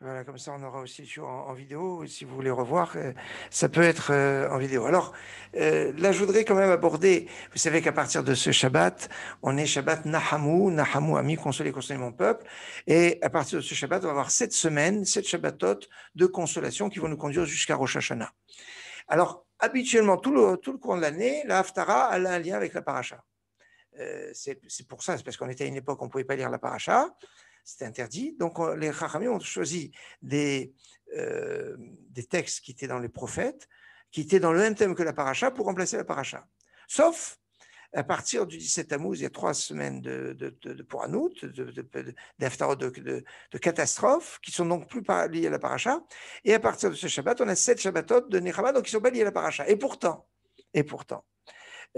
Voilà, comme ça, on aura aussi en, vidéo. Si vous voulez revoir, euh, ça peut être euh, en vidéo. Alors, euh, là, je voudrais quand même aborder. Vous savez qu'à partir de ce Shabbat, on est Shabbat Nahamu, Nahamu ami, consoler consoler mon peuple. Et à partir de ce Shabbat, on va avoir sept semaines, sept Shabbatot de consolation qui vont nous conduire jusqu'à Rosh Hashanah. Alors, habituellement, tout le, tout le cours de l'année, la Haftara a un lien avec la Paracha. c'est pour ça, c'est parce qu'on était à une époque où on ne pouvait pas lire la Paracha c'était interdit. Donc les Chachamim ont choisi des, euh, des textes qui étaient dans les prophètes, qui étaient dans le même thème que la paracha pour remplacer la paracha. Sauf à partir du 17 amouz, il y a trois semaines de, de, de, de pour de, catastrophes, qui sont donc plus liées à la paracha. Et à partir de ce Shabbat, on a sept Shabbatot de Nechama, donc qui ne sont pas liés à la paracha. Et pourtant, et pourtant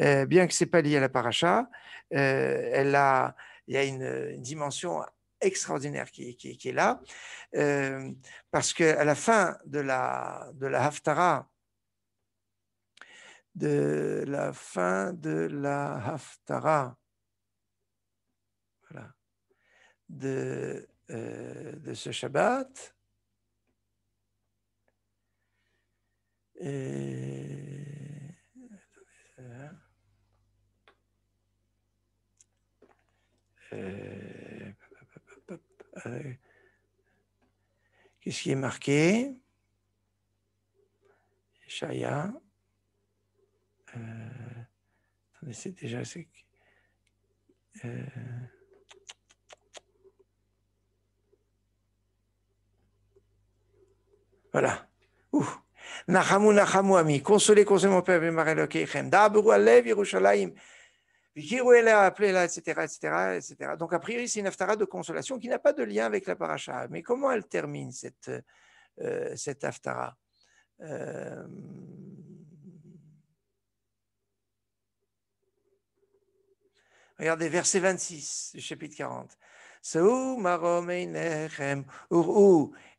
euh, bien que ce n'est pas lié à la paracha, euh, elle a, il y a une dimension extraordinaire qui, qui, qui est là, euh, parce à la fin de la, de la Haftara, de la fin de la Haftara, voilà, de, euh, de ce Shabbat, euh, euh, euh, qu'est-ce qui est marqué Shaya. Euh, attendez, c'est déjà. euh, voilà. Ouh. Nachamu, ami. Consolez, consolez mon Père mes peuple, Marelokechem. Dabru alev, Yerushalayim appelé là, etc., etc., Donc, a priori, c'est une aftara de consolation qui n'a pas de lien avec la paracha. Mais comment elle termine cette, euh, cette haftara euh, Regardez, verset 26 du chapitre 40.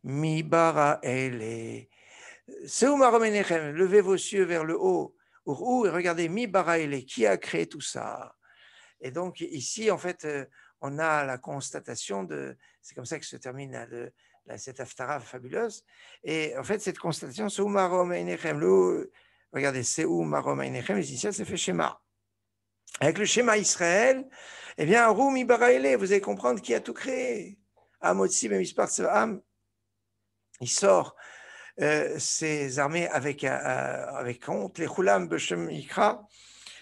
mi Levez vos cieux vers le haut et regardez, Mi Baraele, qui a créé tout ça Et donc ici, en fait, euh, on a la constatation de, c'est comme ça que se termine euh, cette haftara fabuleuse, et en fait, cette constatation, c'est regardez, c'est Umarom Einechem, les initiales, c'est fait schéma. Avec le schéma Israël, eh bien, Mi Baraele, vous allez comprendre qui a tout créé. Amotsi, Am, il sort euh, ces armées avec, euh, euh, avec honte. Les hulam Beshem Ikra,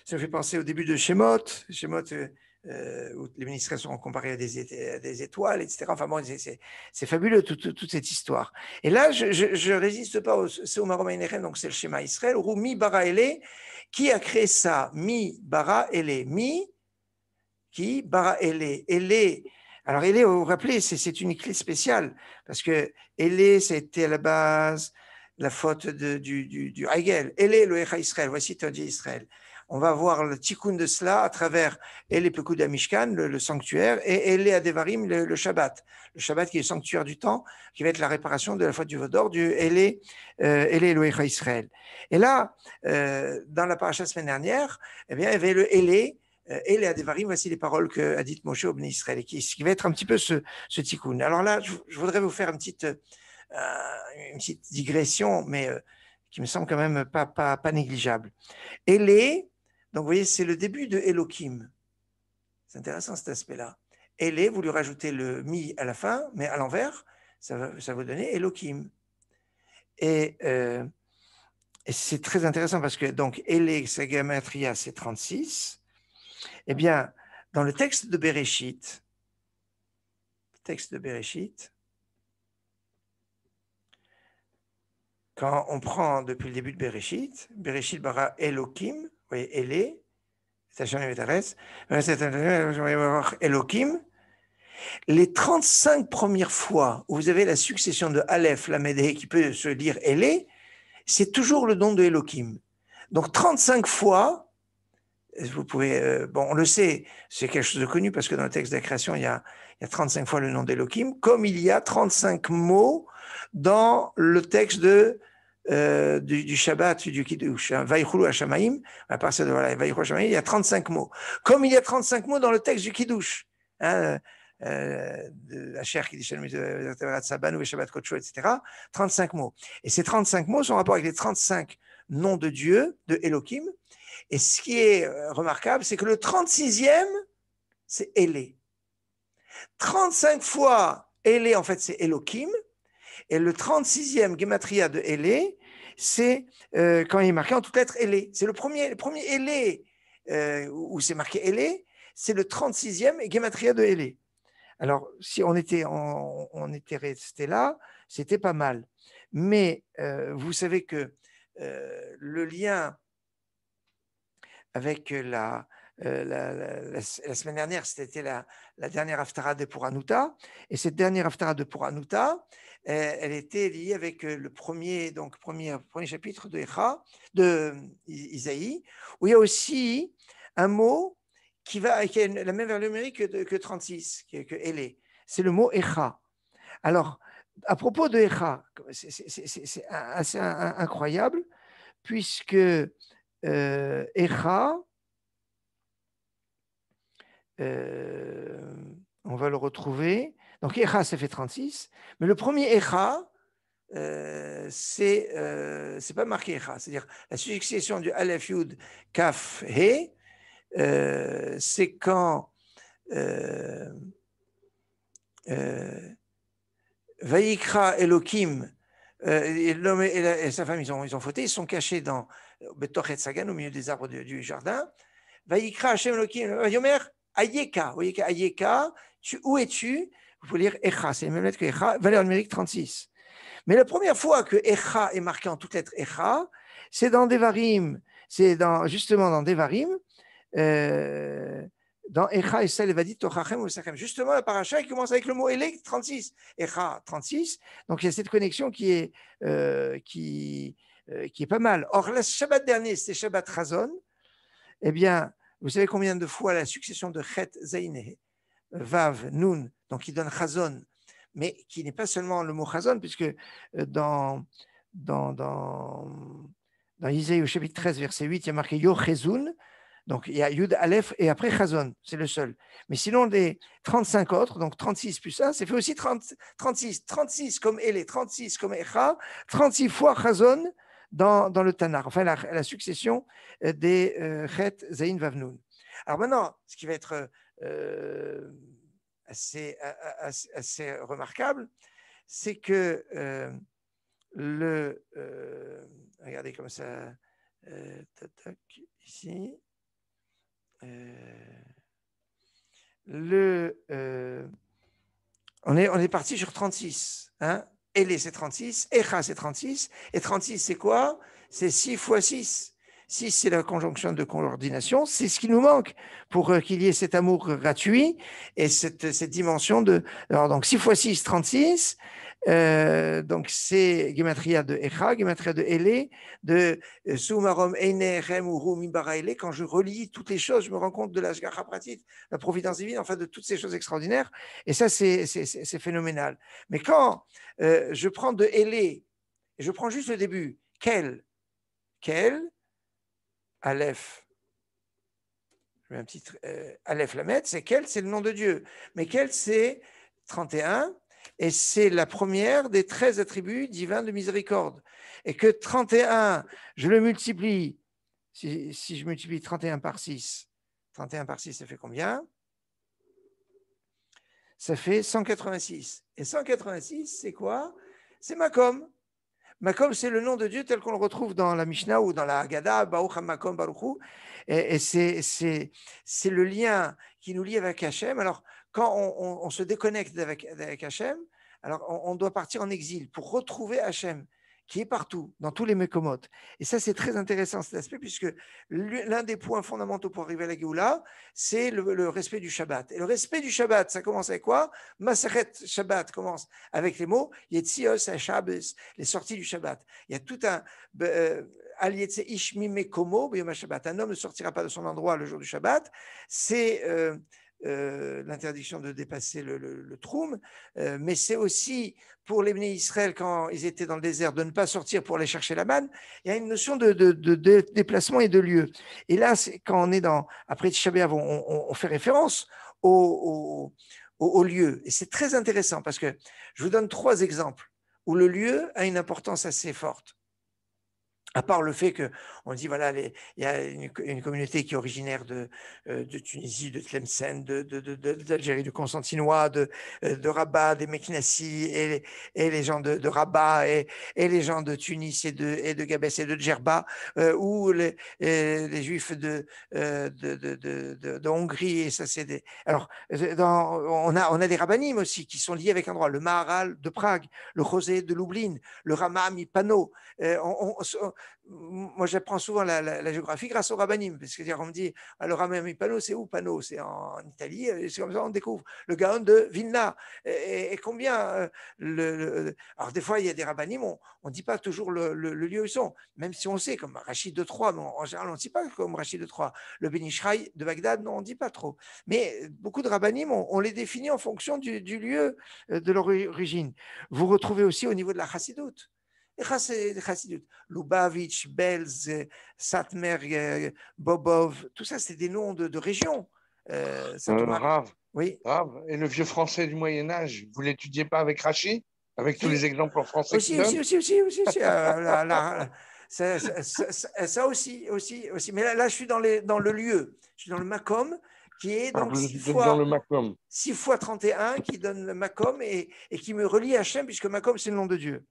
ça me fait penser au début de Shemot. Shemot, où les ministres sont comparés à des, des étoiles, etc. Enfin bon, c'est fabuleux toute cette histoire. Et là, je, je, résiste pas au Seuma Romain donc c'est le schéma Israël, roumi Mi Bara qui a créé ça Mi Bara Ele, Mi, qui Bara Ele, Ele, alors, Elé, vous vous rappelez, c'est une clé spéciale, parce que Elé, c'était à la base la faute du, du, du Hegel. Elé, le Echa Israël, voici ton Dieu Israël. On va voir le tikkun de cela à travers Elé Pekouda Mishkan, le, sanctuaire, et Elé à le, le Shabbat. Le Shabbat qui est le sanctuaire du temps, qui va être la réparation de la faute du Vaudor, du Elé, euh, le Echa Israël. Et là, euh, dans la paracha semaine dernière, eh bien, il y avait le Elé, euh, et les voici les paroles que a dites Moshe au Bnei Israël, qui, qui va être un petit peu ce, ce tikkun. Alors là, je, voudrais vous faire une petite, euh, digression, mais euh, qui me semble quand même pas, pas, négligeable. Elé, donc vous voyez, c'est le début de Elohim. C'est intéressant cet aspect-là. Elé, vous lui rajoutez le mi à la fin, mais à l'envers, ça va, vous donner Elohim. Et, c'est très intéressant parce que donc Elé, sa gamatria, c'est 36. Eh bien, dans le texte de Bereshit, texte de Bereshit, quand on prend depuis le début de Bereshit, Bereshit bara Elohim, vous voyez, Elé, Elohim, les 35 premières fois où vous avez la succession de Aleph, la qui peut se dire « Elé, c'est toujours le don de Elohim. Donc 35 fois, vous pouvez, euh, bon, on le sait, c'est quelque chose de connu parce que dans le texte de la création, il y a, il y 35 fois le nom d'Elohim, comme il y a 35 mots dans le texte de, euh, du, Shabbat, du Kiddush, Vaïchulu Hashamaim, à partir de voilà, Vaïchulu Hashamaim, il y a 35 mots. Comme il y a 35 mots dans le texte du Kiddush, hein, euh, la chair qui dit Shabbat Shabbat etc., 35 mots. Et ces 35 mots sont en rapport avec les 35 nom de Dieu, de Elohim. Et ce qui est euh, remarquable, c'est que le 36e, c'est Elé. 35 fois Elé, en fait, c'est Elohim. Et le 36e Gematria de Elé, c'est, quand euh, il est marqué en toute lettre Elé. C'est le premier, le premier Elé, euh, où c'est marqué Elé, c'est le 36e Gematria de Elé. Alors, si on était, resté là, c'était pas mal. Mais vous savez que euh, le lien avec la, euh, la, semaine dernière, c'était la, dernière Haftara de Puranuta. Et cette dernière Haftara de Puranuta, euh, elle était liée avec le premier, donc, premier, premier chapitre de, Echa, de Isaïe, où il y a aussi un mot qui, va, qui la même valeur numérique que, que 36, que, que C'est le mot Echa. Alors, à propos de Echa, c'est assez incroyable puisque euh, Echa, euh, on va le retrouver, donc Echa, ça fait 36, mais le premier Echa, euh, euh, c'est pas marqué Echa, c'est-à-dire la succession du Aleph Yud Kaf He, c'est quand Vaikra Elohim euh, et et, sa femme, ils ont, ils ont fauté, ils sont cachés dans Betochet Sagan, au milieu des arbres du jardin. Vayikra Hashem euh, Yomer, Ayeka, Ayeka, où es-tu Vous pouvez lire Echa, c'est la même lettre que Echa, valeur numérique 36. Mais la première fois que Echa est marquée en toute lettre Echa, c'est dans Devarim, c'est dans, justement dans Devarim, euh, dans Echa et dire Tochachem Sachem. Justement, la paracha, commence avec le mot Elek 36. Echa 36. Donc, il y a cette connexion qui est, euh, euh, qui, est pas mal. Or, le Shabbat dernier, c'était Shabbat Razon. Eh bien, vous savez combien de fois la succession de Chet, Zayin, Vav, Nun, donc qui donne Chazon, mais qui n'est pas seulement le mot Chazon, puisque euh, dans, dans, Isaïe au chapitre 13, verset 8, il y a marqué Yo donc il y a Yud Aleph et après Chazon, c'est le seul. Mais sinon, les 35 autres, donc 36 plus 1, c'est fait aussi 36. 36 comme Elé, 36 comme Echa, 36 fois Chazon dans, le Tanar, enfin la, succession euh, des euh, Chet Zain Vavnoun. Alors maintenant, ce qui va être euh, assez, remarquable, c'est que le. regardez comme ça. ici. Euh, le, euh, on, est, on est parti sur 36. Hein c'est 36. Echa, c'est 36. Et 36, c'est quoi C'est 6 fois 6. Si c'est la conjonction de coordination, c'est ce qui nous manque pour euh, qu'il y ait cet amour gratuit et cette, cette dimension de... Alors, donc 6 x 6, 36. donc c'est Gematria de Echa, Gematria de Ele, de euh, Sumarom Eine Rem Imbara, Ele. Quand je relis toutes les choses, je me rends compte de la Shgara Pratit, la providence divine, enfin de toutes ces choses extraordinaires. Et ça, c'est phénoménal. Mais quand euh, je prends de Ele, je prends juste le début, Quel, Quel, Aleph, je un petit, euh, Lamed, c'est quel C'est le nom de Dieu. Mais quel c'est 31 et c'est la première des 13 attributs divins de miséricorde. Et que 31, je le multiplie, si, si je multiplie 31 par 6, 31 par 6, ça fait combien Ça fait 186. Et 186, c'est quoi C'est ma com mais c'est le nom de Dieu tel qu'on le retrouve dans la Mishnah ou dans la Haggadah, Baucham, Hamakom Baruchu, et, c'est le lien qui nous lie avec Hachem. Alors, quand on, se déconnecte avec, avec Hachem, alors on, on, doit partir en exil pour retrouver Hachem qui est partout, dans tous les mécomotes. Et ça, c'est très intéressant cet aspect, puisque l'un des points fondamentaux pour arriver à la Géoula, c'est le, respect du Shabbat. Et le respect du Shabbat, ça commence avec quoi Maseret Shabbat commence avec les mots Yetzios Shabbos, les sorties du Shabbat. Il y a tout un. Euh, mekomo, un homme ne sortira pas de son endroit le jour du Shabbat. C'est. Euh, euh, l'interdiction de dépasser le, le, troum, euh, mais c'est aussi pour les bénis Israël, quand ils étaient dans le désert, de ne pas sortir pour aller chercher la manne. Il y a une notion de, déplacement et de lieu. Et là, quand on est dans, après Tishabéav, on, on, fait référence au lieu. Et c'est très intéressant parce que je vous donne trois exemples où le lieu a une importance assez forte à part le fait que on dit voilà il y a une, communauté qui est originaire de, euh, de Tunisie, de Tlemcen, d'Algérie, de, de, de, Constantinois, euh, de, Rabat, des Meknassi et, et, les gens de, Rabat et, et, les gens de Tunis et de, et de Gabès et de Djerba euh, ou les, les, Juifs euh, de, de, Hongrie et ça c'est alors dans, on a on a des rabbinimes aussi qui sont liés avec un droit le Maharal de Prague, le Rosé de Lublin, le Ramami Pano. on moi, j'apprends souvent la, géographie grâce au rabbinim, parce que on me dit, alors ah, rabbin Pano, c'est où Pano C'est en, Italie, euh, c'est comme ça on découvre. Le Gaon de Vilna, et, combien euh, le, Alors, des fois, il y a des rabbinim, on ne dit pas toujours le, lieu où ils sont, même si on sait, comme Rachid de Troyes, mais on, en général, on ne dit pas comme Rachid de Troyes. Le Benishraï de Bagdad, non, on ne dit pas trop. Mais beaucoup de rabbinim, on, les définit en fonction du, lieu euh, de leur origine. Vous retrouvez aussi au niveau de la chassidoute. Lubavitch, Belz, Satmer, euh, Bobov, tout ça, c'est des noms de, régions. Euh, euh oui. et le vieux français du Moyen-Âge, vous l'étudiez pas avec Rachid Avec tous les exemples en français aussi, aussi, aussi, aussi, ah, ça, aussi, aussi, aussi. Mais là, là, je suis dans, dans le lieu, je suis dans le Macom, qui est ah, donc 6, fois, le 6 31, qui donne le Macom et, qui me relie à Hachem, puisque Macom, c'est le nom de Dieu.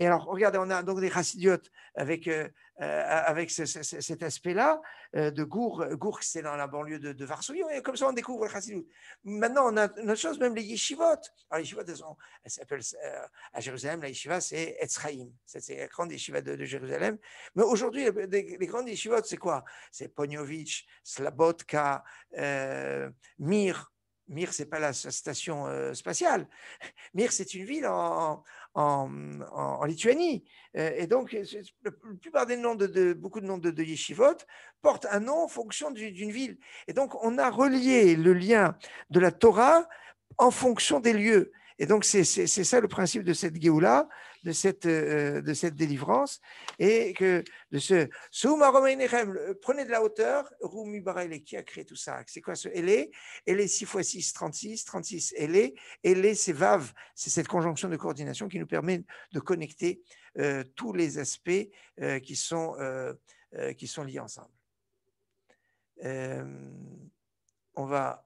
Et alors, regardez, on a donc des chassidiotes avec, euh, euh, avec cet aspect-là euh, de Gour. Gour, c'est dans la banlieue de, Varsovie. Et comme ça, on découvre les racidiotes. Maintenant, on a une autre chose, même les yeshivotes. Alors, les yeshivotes, elles, s'appellent à Jérusalem, la yeshiva, c'est Etzraïm. C'est la grande yeshiva de, Jérusalem. Mais aujourd'hui, les, grandes yeshivotes, c'est quoi C'est Ponyovitch, Slabotka, euh, Mir. Mir, n'est pas la station euh, spatiale. Mir, c'est une ville en, Lituanie. Euh, et donc, la plupart des noms de, beaucoup de noms de, de yeshivot portent un nom en fonction d'une ville. Et donc, on a relié le lien de la Torah en fonction des lieux. Et donc, c'est ça le principe de cette Géoula, de cette, euh, de cette délivrance et que de ce Souma prenez de la hauteur, Rumi Barele, qui a créé tout ça C'est quoi ce Elé Elé 6 x 6, 36, 36 Elé. Elé, c'est Vav, c'est cette conjonction de coordination qui nous permet de connecter euh, tous les aspects euh, qui, sont, qui sont liés ensemble. on va